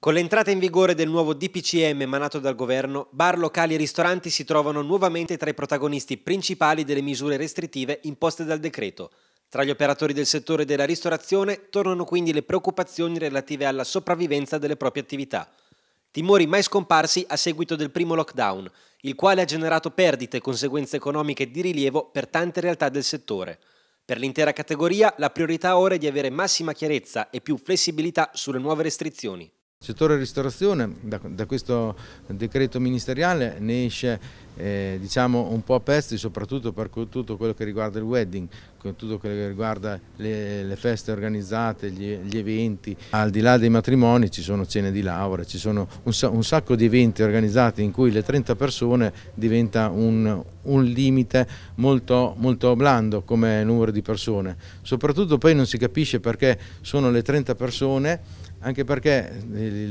Con l'entrata in vigore del nuovo DPCM emanato dal governo, bar, locali e ristoranti si trovano nuovamente tra i protagonisti principali delle misure restrittive imposte dal decreto. Tra gli operatori del settore della ristorazione tornano quindi le preoccupazioni relative alla sopravvivenza delle proprie attività. Timori mai scomparsi a seguito del primo lockdown, il quale ha generato perdite e conseguenze economiche di rilievo per tante realtà del settore. Per l'intera categoria la priorità ora è di avere massima chiarezza e più flessibilità sulle nuove restrizioni. Il settore ristorazione da, da, questo decreto ministeriale ne esce eh, diciamo un po' a pezzi soprattutto per tutto quello che riguarda il wedding, con tutto quello che riguarda le, le feste organizzate, gli, gli, eventi. Al di là dei matrimoni ci sono cene di laurea, ci sono un, un sacco di eventi organizzati in cui le 30 persone diventa un, un limite molto, molto, blando come numero di persone. Soprattutto poi non si capisce perché sono le 30 persone, anche perché eh,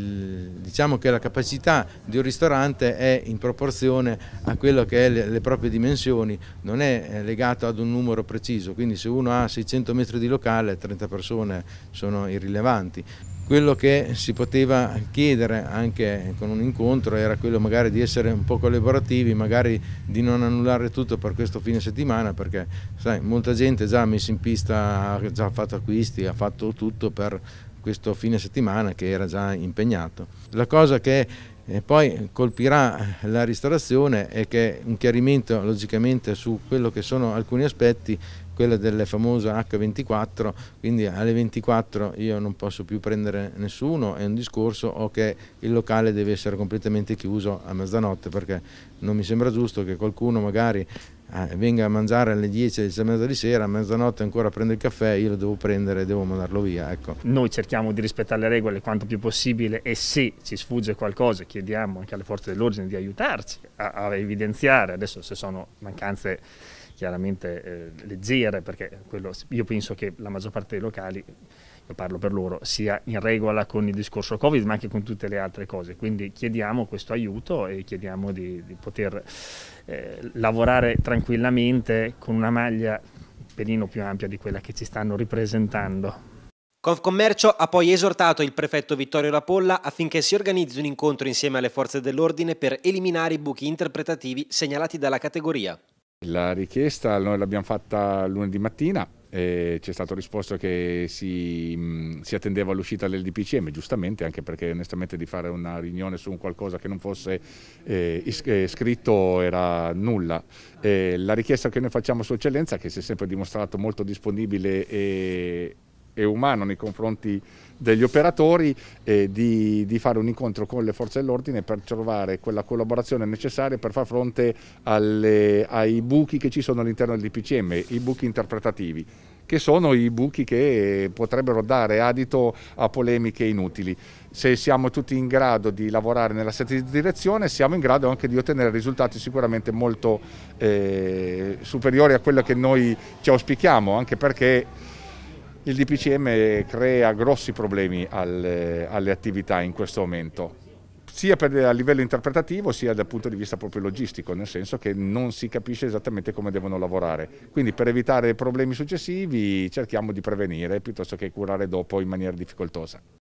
diciamo che la capacità di un ristorante è in proporzione a quello che è le, le proprie dimensioni, non è eh, legato ad un numero preciso quindi se uno ha 600 metri di locale 30 persone sono irrilevanti. Quello che si poteva chiedere anche con un incontro era quello magari di essere un po' collaborativi, magari di non annullare tutto per questo fine settimana perché sai, molta gente già ha messo in pista, ha già fatto acquisti, ha fatto tutto per questo fine settimana che era già impegnato. La cosa che e poi colpirà la ristorazione e che un chiarimento logicamente su quello che sono alcuni aspetti quella del famoso H24, quindi alle 24 io non posso più prendere nessuno, è un discorso o che il locale deve essere completamente chiuso a mezzanotte perché non mi sembra giusto che qualcuno magari eh, venga a mangiare alle 10 del sabato di sera, a mezzanotte ancora prende il caffè, io lo devo prendere e devo mandarlo via. Ecco. Noi cerchiamo di rispettare le regole quanto più possibile e se ci sfugge qualcosa chiediamo anche alle forze dell'ordine di aiutarci a, a evidenziare, adesso se sono mancanze chiaramente eh, leggere, perché quello, io penso che la maggior parte dei locali, io parlo per loro, sia in regola con il discorso Covid, ma anche con tutte le altre cose. Quindi chiediamo questo aiuto e chiediamo di, di poter eh, lavorare tranquillamente con una maglia un pelino più ampia di quella che ci stanno ripresentando. Confcommercio ha poi esortato il prefetto Vittorio Rapolla affinché si organizzi un incontro insieme alle forze dell'ordine per eliminare i buchi interpretativi segnalati dalla categoria. La richiesta noi l'abbiamo fatta lunedì mattina, eh, ci è stato risposto che si, mh, si attendeva l'uscita del DPCM, giustamente anche perché onestamente di fare una riunione su un qualcosa che non fosse eh, eh, scritto era nulla. la richiesta che noi facciamo a Sua Eccellenza, che si è sempre dimostrato molto disponibile e e umano nei confronti degli operatori e di, di, fare un incontro con le forze dell'ordine per trovare quella collaborazione necessaria per far fronte alle, ai buchi che ci sono all'interno del DPCM, i buchi interpretativi che sono i buchi che potrebbero dare adito a polemiche inutili. Se siamo tutti in grado di lavorare nella stessa direzione, siamo in grado anche di ottenere risultati sicuramente molto eh, superiori a quello che noi ci auspichiamo, anche perché il DPCM crea grossi problemi alle, alle attività in questo momento sia per, a livello interpretativo sia dal punto di vista proprio logistico, nel senso che non si capisce esattamente come devono lavorare. Quindi per evitare problemi successivi cerchiamo di prevenire piuttosto che curare dopo in maniera difficoltosa.